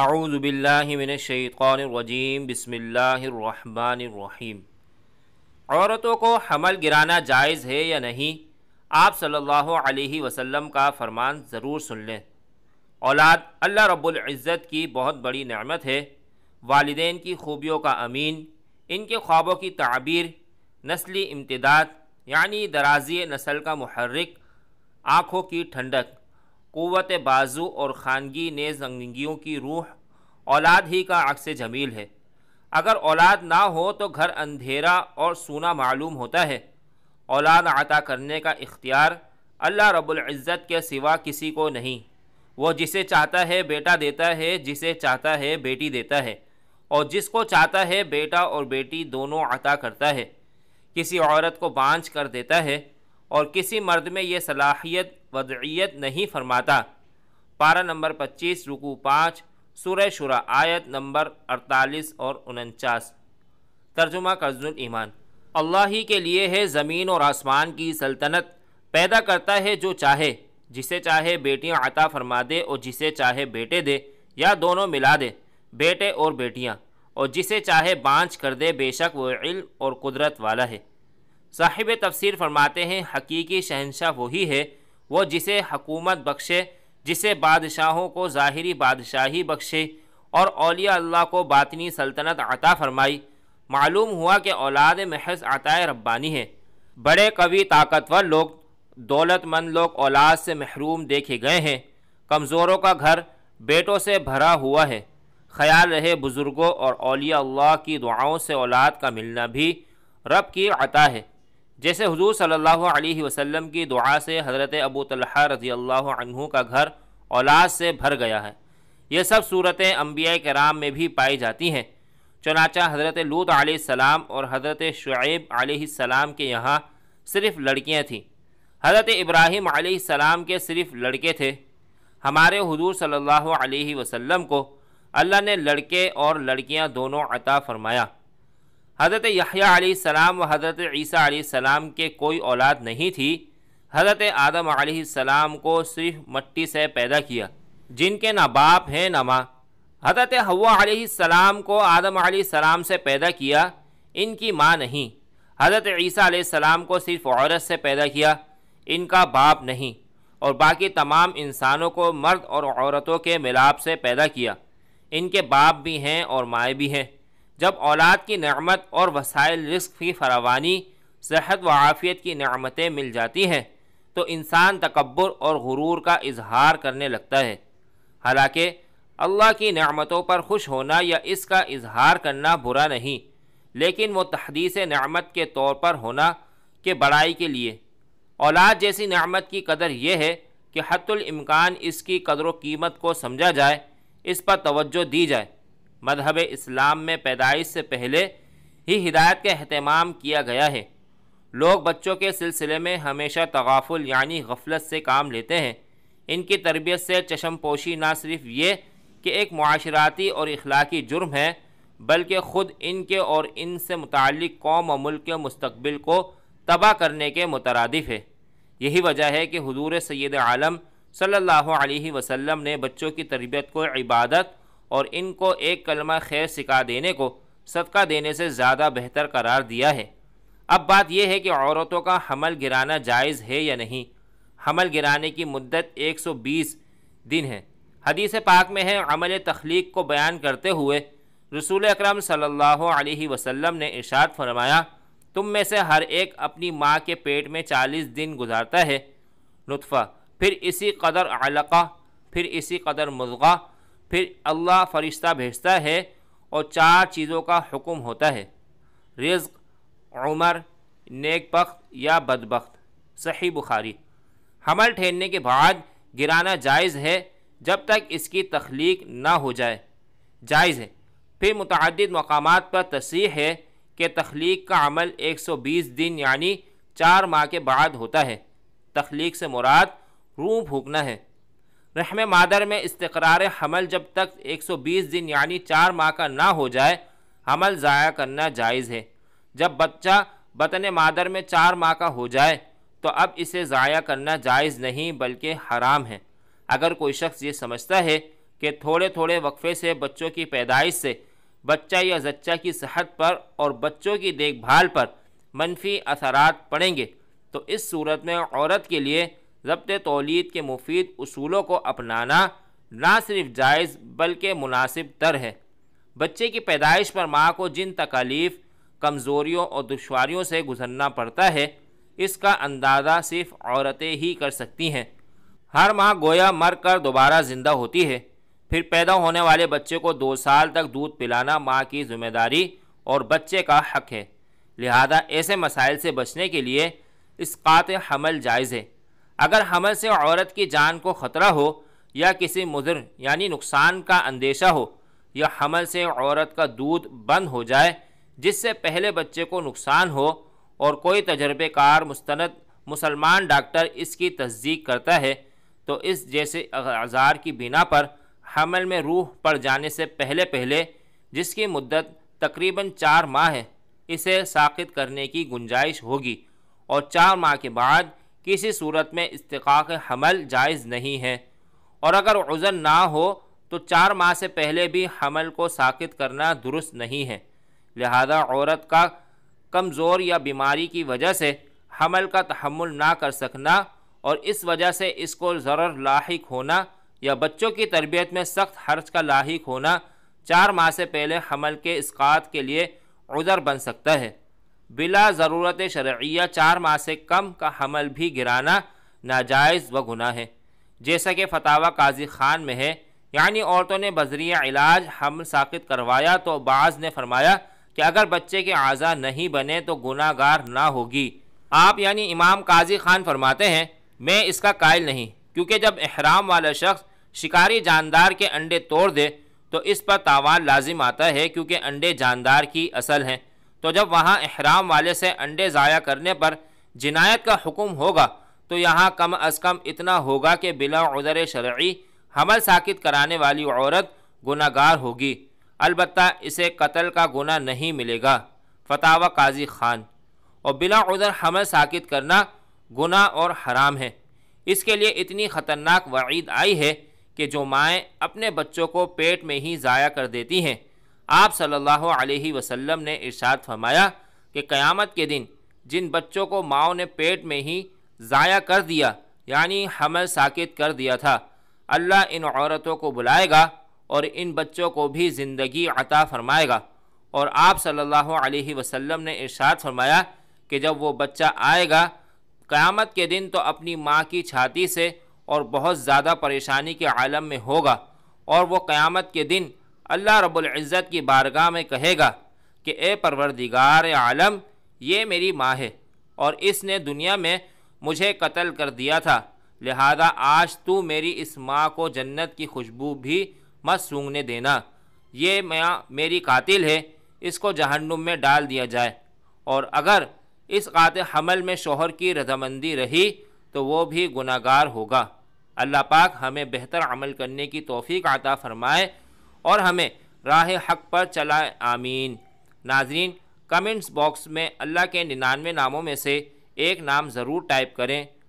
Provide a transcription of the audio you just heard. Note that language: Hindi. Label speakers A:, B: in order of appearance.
A: आऊज़बिल्लिमिनशैक़ानरजीम बसमीम औरतों को हमल गिराना जायज़ है या नहीं आप सल्लल्लाहु अलैहि वसल्लम का फरमान ज़रूर सुन लें औलाद अल्लाह रब्बुल इज़्ज़त की बहुत बड़ी नेमत है वालदेन की खूबियों का अमीन इनके ख्वाबों की ताबीर नस्ली इम्तदाद यानी दराजी नस्ल का महरक आँखों की ठंडक क़वत बाजू और खानगी ने जंगियों की रूह औलाद ही का अक्स जमील है अगर औलाद ना हो तो घर अंधेरा और सूना मालूम होता है औलाद आता करने का इख्तियार अल्लाह रब्ज़त के सिवा किसी को नहीं वो जिसे चाहता है बेटा देता है जिसे चाहता है बेटी देता है और जिसको चाहता है बेटा और बेटी दोनों अता करता है किसी औरत को बांझ कर देता है और किसी मर्द में ये सलाहियत वज़ियत नहीं फरमाता पारा नंबर पच्चीस रुकू पाँच सुर शुरा आयत नंबर अड़तालीस और उनचास तर्जुमा कर्जुल ईमान अल्लाह ही के लिए है ज़मीन और आसमान की सल्तनत पैदा करता है जो चाहे जिसे चाहे बेटियां अता फरमा दे और जिसे चाहे बेटे दे या दोनों मिला दे बेटे और बेटियां और जिसे चाहे बाँझ कर दे बेशक वो इल्म और कुदरत वाला है साहिब तफसर फरमाते हैं हकीकी शहनशाह वही है वो जिसे हकूमत बख्शे जिसे बादशाहों को ज़ाहरी बादशाही बख्शे और अलिया अल्लाह को बातनी सल्तनत अता फरमाई मालूम हुआ कि औलाद महज अताए रब्बानी है बड़े कवि ताकतवर लोग दौलतमंद लोग औलाद से महरूम देखे गए हैं कमज़ोरों का घर बेटों से भरा हुआ है ख्याल रहे बुज़ुर्गों और अलिया अल्लाह की दुआओं से औलाद का मिलना भी रब की अता है जैसे हजूर सल्ला वसलम की दुआ से हज़रत अबू तलह रजी अल्लाह का घर औलाद से भर गया है ये सब सूरतें अम्बिया कराम में भी पाई जाती हैं चनाचा हज़रत लूत आसमाम और हज़रत शुएब आसमाम के यहाँ सिर्फ़ लड़कियाँ थीं हज़रत इब्राहिम आसमाम के सिर्फ़ लड़के थे हमारे हजूर सल्ला वसम को अल्लाह ने लड़के और लड़कियाँ दोनों अता फरमाया हज़रत यहिया सलाम व हज़रत सलाम के कोई औलाद नहीं थी हज़रत आदम सलाम को सिर्फ मट्टी से पैदा किया जिनके ना बाप हैं ना माँ हज़रत हवा सलाम को आदम सलाम से पैदा किया इनकी माँ नहीं हज़रत ईसा सलाम को सिर्फ औरत से पैदा किया इनका बाप नहीं और बाकी तमाम इंसानों को मर्द और औरतों के मिलाप से पैदा किया इनके बाप भी हैं और माएँ भी हैं जब औलाद की नमत और वसाइल रिस्क की फरावानी सेहत व आफ़ियत की नमतें मिल जाती हैं तो इंसान तकबर और गुरूर का इजहार करने लगता है हालांकि अल्लाह की नमतों पर खुश होना या इसका इजहार करना बुरा नहीं लेकिन वो तहदीस नमत के तौर पर होना के बड़ाई के लिए औलाद जैसी नमत की कदर यह है कि हतुल इम्कान इसकी कदर कीमत को समझा जाए इस पर तवज्जो दी जाए मदहब इस्लाम में पैदाइश से पहले ही हिदायत का अहतमाम किया गया है लोग बच्चों के सिलसिले में हमेशा तगाफुल यानी गफलत से काम लेते हैं इनकी तरबियत से चशमपोशी ना सिर्फ ये कि एक माशराती और अखलाकी जुर्म है बल्कि ख़ुद इनके और इनसे मुतक कौम और मुल्क के मुस्तबिल को तबाह करने के मुतरदफ है यही वजह है कि हजूर सैद आलम सल्लल्लाहु अलैहि वसल्लम ने बच्चों की तरबियत को इबादत और इनको एक कलमा खैर सिखा देने को सदका देने से ज़्यादा बेहतर करार दिया है अब बात यह है कि औरतों का हमल गिराना जायज़ है या नहीं हमल गिराने की मुद्दत 120 दिन है हदीस पाक में है अमल तख्लीक को बयान करते हुए रसूल अकरम सल्लल्लाहु अलैहि वसल्लम ने इशाद फरमाया तुम में से हर एक अपनी माँ के पेट में चालीस दिन गुजारता है नुतफ़ा फिर इसी कदर अलका फिर इसी कदर मुजगा फिर अल्लाह फ़रिश्ता भेजता है और चार चीज़ों का हुक्म होता है रिज् उमर नेक पख्त या बदबख्त सही बुखारी हमल ठहरने के बाद गिराना जायज़ है जब तक इसकी तख्लीक ना हो जाए जायज़ है फिर मतद मकाम पर तसीह है कि तख्लीक का अमल 120 दिन यानी चार माह के बाद होता है तख्लीक से मुराद रूह फूकना है रहम मादर में इस्तरार हमल जब तक 120 दिन यानी चार माह का ना हो जाए हमल ज़ाया करना जायज़ है जब बच्चा बतन मादर में चार माह का हो जाए तो अब इसे ज़ाया करना जायज़ नहीं बल्कि हराम है अगर कोई शख्स ये समझता है कि थोड़े थोड़े वक्फ़े से बच्चों की पैदाइश से बच्चा या जच्चा की सेहत पर और बच्चों की देखभाल पर मनफी असरात पड़ेंगे तो इस सूरत में औरत के लिए ज़ब्त तोलीद के मुफीद असूलों को अपनाना ना सिर्फ जायज़ बल्कि मुनासिब तर है बच्चे की पैदाइश पर माँ को जिन तकालीफ कमज़ोरियों और दुशारियों से गुजरना पड़ता है इसका अंदाज़ा सिर्फ औरतें ही कर सकती हैं हर माँ गोया मर कर दोबारा ज़िंदा होती है फिर पैदा होने वाले बच्चे को दो साल तक दूध पिलाना माँ की जिम्मेदारी और बच्चे का हक है लिहाजा ऐसे मसाइल से बचने के लिए इसकात हमल जायज़ है अगर हमल से औरत की जान को ख़तरा हो या किसी मुजर यानी नुकसान का अंदेशा हो या हमल से औरत का दूध बंद हो जाए जिससे पहले बच्चे को नुकसान हो और कोई तजर्बेकार मुस्तंद मुसलमान डॉक्टर इसकी तस्दीक करता है तो इस जैसे आज़ार की बिना पर हमल में रूह पड़ जाने से पहले पहले जिसकी मुद्दत तकरीबन चार माह है इसे साखित करने की गुंजाइश होगी और चार माह के बाद किसी सूरत में इस्तक हमल जायज़ नहीं है और अगर उज़र ना हो तो चार माह से पहले भी हमल को साकित करना दुरुस्त नहीं है लिहाजा औरत का कमज़ोर या बीमारी की वजह से हमल का तहमुल ना कर सकना और इस वजह से इसको ज़र लाक होना या बच्चों की तरबियत में सख्त हर्ज का लाक होना चार माह से पहले हमल के इसकात के लिए उज़र बन सकता है बिला ज़रूरत शरिया चार माह से कम का हमल भी गिराना नाजायज़ व गुना है जैसा कि फतावा काजी ख़ान में है यानी औरतों ने बजरिया इलाज हम साखित करवाया तो बाज़ ने फरमाया कि अगर बच्चे के आज़ा नहीं बने तो गुनागार ना होगी आप यानी इमाम काजी ख़ान फरमाते हैं मैं इसका कायल नहीं क्योंकि जब अहराम वाला शख्स शिकारी जानदार के अंडे तोड़ दे तो इस पर तावान लाजिम आता है क्योंकि अंडे जानदार की असल हैं तो जब वहाँ अहराम वाले से अंडे ज़ाया करने पर जिनायत का हुक्म होगा तो यहाँ कम अज़ कम इतना होगा कि बिला उज़र शर्य हमल साकित कराने वाली औरत गुनागार होगी अलबत् इसे कत्ल का गुना नहीं मिलेगा फतावा काजी ख़ान और बिला उज़र हमल साकित करना गुना और हराम है इसके लिए इतनी ख़तरनाक वईद आई है कि जो माएँ अपने बच्चों को पेट में ही ज़ाया कर देती हैं आप सल्लल्लाहु अलैहि वसल्लम ने इरशाद फरमाया कि क़यामत के दिन जिन बच्चों को माओ ने पेट में ही ज़ाया कर दिया यानी हमल साकित कर दिया था अल्लाह इन औरतों को बुलाएगा और इन बच्चों को भी ज़िंदगी अता फरमाएगा और आप सल्लल्लाहु अलैहि वसल्लम ने इरशाद फरमाया कि जब वो बच्चा आएगा क़यामत के दिन तो अपनी माँ की छाती से और बहुत ज़्यादा परेशानी के आलम में होगा और वो क़यामत के दिन अल्लाह रब्ज़त की बारगाह में कहेगा कि ए परवरदिगार आलम ये मेरी माँ है और इसने दुनिया में मुझे कत्ल कर दिया था लिहाजा आज तू मेरी इस माँ को जन्नत की खुशबू भी मत सूंघने देना ये माँ मेरी कातिल है इसको जहन्नुम में डाल दिया जाए और अगर इस कात हमल में शोहर की रजामंदी रही तो वो भी गुनागार होगा अल्लाह पाक हमें बेहतर अमल करने की तोफ़ी आता फ़रमाए और हमें राह हक पर चलाए आमीन नाजरीन कमेंट्स बॉक्स में अल्लाह के निन्यानवे नामों में से एक नाम ज़रूर टाइप करें